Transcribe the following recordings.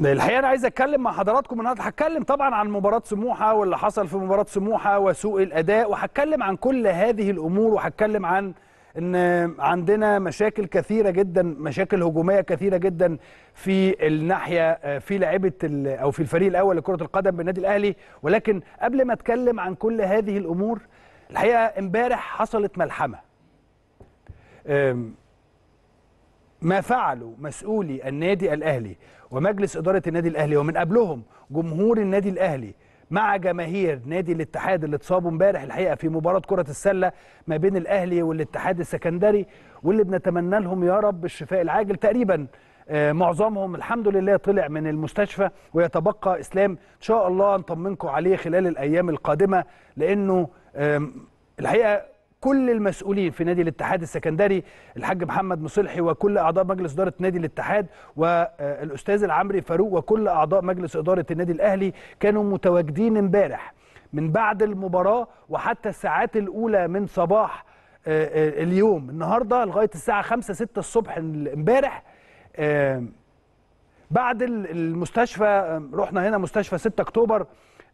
الحقيقه انا عايز اتكلم مع حضراتكم النهارده هتكلم طبعا عن مباراه سموحه واللي حصل في مباراه سموحه وسوء الاداء وهتكلم عن كل هذه الامور وهتكلم عن ان عندنا مشاكل كثيره جدا مشاكل هجوميه كثيره جدا في الناحيه في لعبة او في الفريق الاول لكره القدم بالنادي الاهلي ولكن قبل ما اتكلم عن كل هذه الامور الحقيقه امبارح حصلت ملحمه ما فعله مسؤولي النادي الاهلي ومجلس اداره النادي الاهلي ومن قبلهم جمهور النادي الاهلي مع جماهير نادي الاتحاد اللي اتصابوا امبارح الحقيقه في مباراه كره السله ما بين الاهلي والاتحاد السكندري واللي بنتمنى لهم يا رب الشفاء العاجل تقريبا آه، معظمهم الحمد لله طلع من المستشفى ويتبقى اسلام ان شاء الله نطمنكم عليه خلال الايام القادمه لانه الحقيقه كل المسؤولين في نادي الاتحاد السكندري الحاج محمد مصلحي وكل اعضاء مجلس اداره نادي الاتحاد والاستاذ العمري فاروق وكل اعضاء مجلس اداره النادي الاهلي كانوا متواجدين امبارح من بعد المباراه وحتى الساعات الاولى من صباح آه، آه، اليوم النهارده لغايه الساعه 5 6 الصبح امبارح آه، بعد المستشفى رحنا هنا مستشفى 6 اكتوبر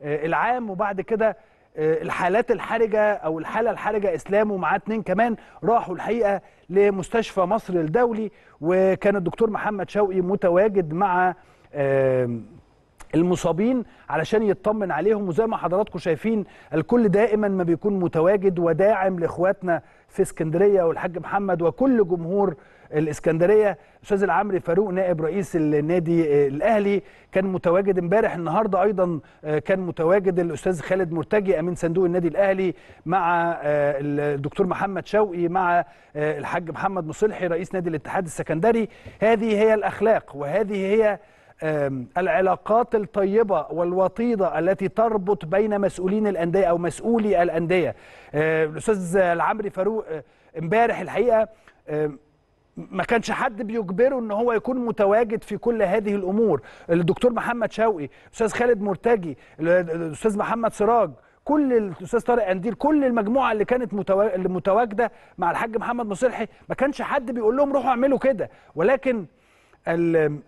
العام وبعد كده آه، الحالات الحرجه او الحاله الحرجه اسلام ومعاه اتنين كمان راحوا الحقيقه لمستشفى مصر الدولي وكان الدكتور محمد شوقي متواجد مع المصابين علشان يطمن عليهم وزي ما حضراتكم شايفين الكل دائما ما بيكون متواجد وداعم لاخواتنا في اسكندريه والحاج محمد وكل جمهور الاسكندريه الاستاذ العمري فاروق نائب رئيس النادي الاهلي كان متواجد امبارح النهارده ايضا آه، كان متواجد الاستاذ خالد مرتجي امين صندوق النادي الاهلي مع آه، الدكتور محمد شوقي مع آه، الحاج محمد مصلحي رئيس نادي الاتحاد السكندري هذه هي الاخلاق وهذه هي العلاقات الطيبة والوطيدة التي تربط بين مسؤولين الأندية أو مسؤولي الأندية آه، الأستاذ العمري فاروق آه، امبارح الحقيقة ما كانش حد بيجبره ان هو يكون متواجد في كل هذه الامور الدكتور محمد شوقي الاستاذ خالد مرتجي الاستاذ محمد سراج كل الاستاذ طارق قنديل كل المجموعه اللي كانت متواجده مع الحاج محمد مصلحي ما كانش حد بيقول لهم روحوا اعملوا كده ولكن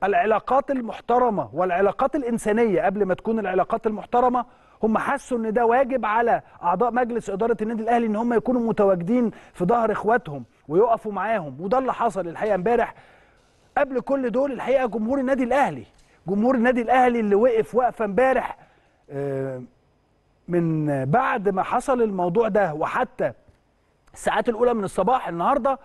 العلاقات المحترمه والعلاقات الانسانيه قبل ما تكون العلاقات المحترمه هم حسوا ان ده واجب على اعضاء مجلس اداره النادي الاهلي ان هم يكونوا متواجدين في ظهر اخواتهم ويقفوا معاهم وده اللي حصل الحقيقه امبارح قبل كل دول الحقيقه جمهور النادي الاهلي جمهور النادي الاهلي اللي وقف وقفه امبارح آه، من بعد ما حصل الموضوع ده وحتى الساعات الاولى من الصباح النهارده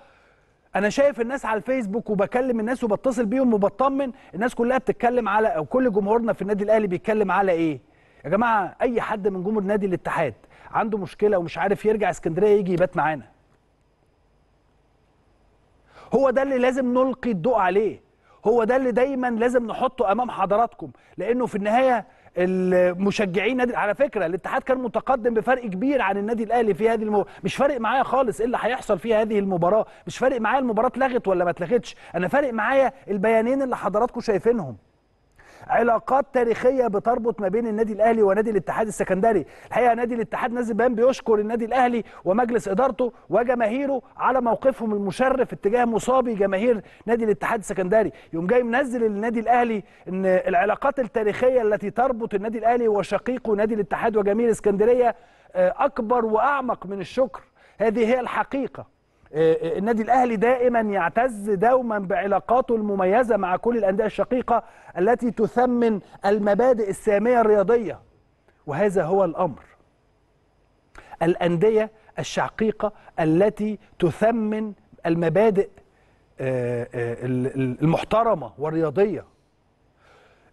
انا شايف الناس على الفيسبوك وبكلم الناس وبتصل بيهم وبطمن الناس كلها بتتكلم على او كل جمهورنا في النادي الاهلي بيتكلم على ايه يا جماعه اي حد من جمهور نادي الاتحاد عنده مشكله ومش عارف يرجع اسكندريه يجي يبات معانا هو ده اللي لازم نلقي الضوء عليه هو ده اللي دايما لازم نحطه امام حضراتكم لانه في النهايه المشجعين نادي على فكره الاتحاد كان متقدم بفرق كبير عن النادي الاهلي في هذه المباراة مش فارق معايا خالص ايه اللي هيحصل في هذه المباراه مش فارق معايا المباراه اتلغت ولا ما اتلغتش انا فارق معايا البيانين اللي حضراتكم شايفينهم علاقات تاريخيه بتربط ما بين النادي الاهلي ونادي الاتحاد السكندري الحقيقه نادي الاتحاد نازل بيان بيشكر النادي الاهلي ومجلس ادارته وجماهيره على موقفهم المشرف اتجاه مصابي جماهير نادي الاتحاد السكندري يوم جاي منزل النادي الاهلي ان العلاقات التاريخيه التي تربط النادي الاهلي وشقيقه نادي الاتحاد وجماهير اسكندريه آه، اكبر واعمق من الشكر هذه هي الحقيقه النادي الاهلي دائما يعتز دوما بعلاقاته المميزه مع كل الانديه الشقيقه التي تثمن المبادئ الساميه الرياضيه وهذا هو الامر الانديه الشقيقه التي تثمن المبادئ آه، آه، المحترمه والرياضيه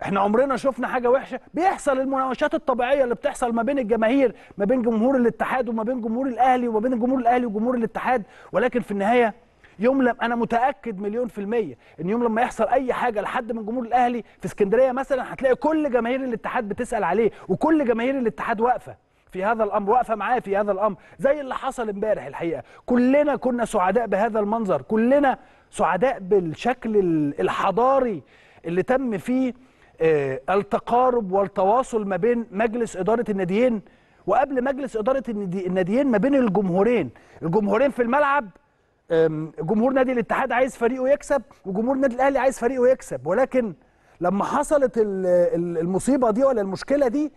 احنا عمرنا شفنا حاجه وحشه بيحصل المناوشات الطبيعيه اللي بتحصل ما بين الجماهير ما بين جمهور الاتحاد وما بين جمهور الاهلي وما بين جمهور الاهلي وجمهور الاتحاد ولكن في النهايه يوم لما انا متاكد مليون في الميه ان يوم لما يحصل اي حاجه لحد من جمهور الاهلي في اسكندريه مثلا هتلاقي كل جماهير الاتحاد بتسال عليه وكل جماهير الاتحاد واقفه في هذا الامر واقفه معاه في هذا الامر زي اللي حصل امبارح الحقيقه كلنا كنا سعداء بهذا المنظر كلنا سعداء بالشكل الحضاري اللي تم فيه آه، التقارب والتواصل ما بين مجلس إدارة الناديين وقبل مجلس إدارة الناديين ما بين الجمهورين الجمهورين في الملعب جمهور نادي الاتحاد عايز فريقه يكسب وجمهور نادي الأهلي عايز فريقه يكسب ولكن لما حصلت المصيبة دي ولا المشكلة دي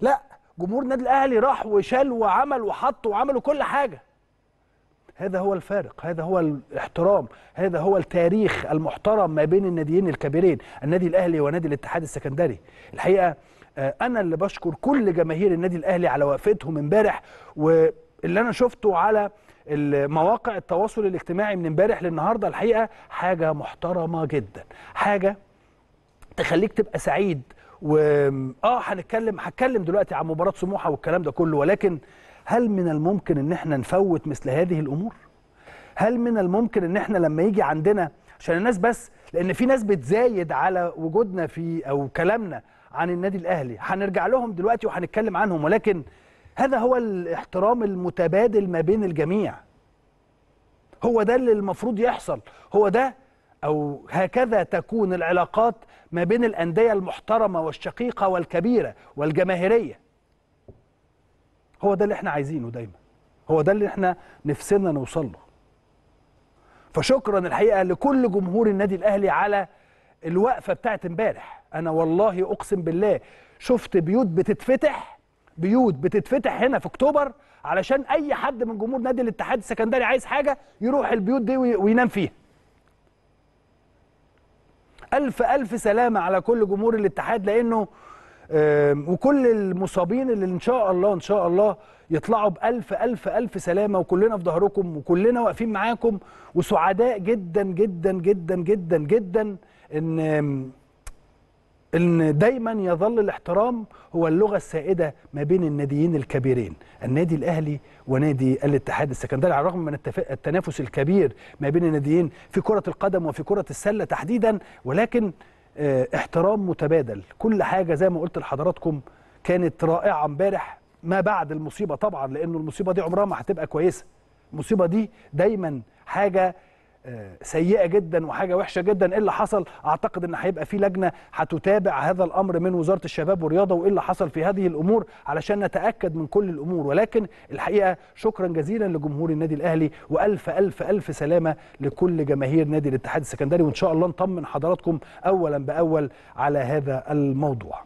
لا جمهور نادي الأهلي راح وشال وعمل وحط وعملوا كل حاجة هذا هو الفارق هذا هو الاحترام هذا هو التاريخ المحترم ما بين الناديين الكبيرين النادي الاهلي ونادي الاتحاد السكندري الحقيقه آه، انا اللي بشكر كل جماهير النادي الاهلي على وقفتهم امبارح واللي انا شفته على مواقع التواصل الاجتماعي من امبارح للنهارده الحقيقه حاجه محترمه جدا حاجه تخليك تبقى سعيد و اه هنتكلم هتكلم دلوقتي عن مباراه سموحه والكلام ده كله ولكن هل من الممكن ان احنا نفوت مثل هذه الامور هل من الممكن ان احنا لما يجي عندنا عشان الناس بس لان في ناس بتزايد على وجودنا في او كلامنا عن النادي الاهلي هنرجع لهم دلوقتي وهنتكلم عنهم ولكن هذا هو الاحترام المتبادل ما بين الجميع هو ده اللي المفروض يحصل هو ده او هكذا تكون العلاقات ما بين الانديه المحترمه والشقيقه والكبيره والجماهيريه هو ده اللي احنا عايزينه دايما هو ده اللي احنا نفسنا نوصل له فشكرا الحقيقه لكل جمهور النادي الاهلي على الوقفه بتاعت امبارح انا والله اقسم بالله شفت بيوت بتتفتح بيوت بتتفتح هنا في اكتوبر علشان اي حد من جمهور نادي الاتحاد السكندري عايز حاجه يروح البيوت دي وينام فيها الف الف سلامه على كل جمهور الاتحاد لانه وكل المصابين اللي ان شاء الله ان شاء الله يطلعوا بألف ألف ألف سلامة وكلنا في ظهركم وكلنا واقفين معاكم وسعداء جدا جدا جدا جدا جدا إن إن دايما يظل الاحترام هو اللغة السائدة ما بين الناديين الكبيرين النادي الأهلي ونادي الاتحاد السكندري على الرغم من التنافس الكبير ما بين الناديين في كرة القدم وفي كرة السلة تحديدا ولكن آه، احترام متبادل كل حاجه زي ما قلت لحضراتكم كانت رائعه امبارح ما بعد المصيبه طبعا لانه المصيبه دي عمرها ما هتبقى كويسه المصيبه دي دايما حاجه سيئه جدا وحاجه وحشه جدا ايه اللي حصل اعتقد ان هيبقى في لجنه هتتابع هذا الامر من وزاره الشباب والرياضه وايه اللي حصل في هذه الامور علشان نتاكد من كل الامور ولكن الحقيقه شكرا جزيلا لجمهور النادي الاهلي والف الف الف سلامه لكل جماهير نادي الاتحاد السكندري وان شاء الله نطمن حضراتكم اولا باول على هذا الموضوع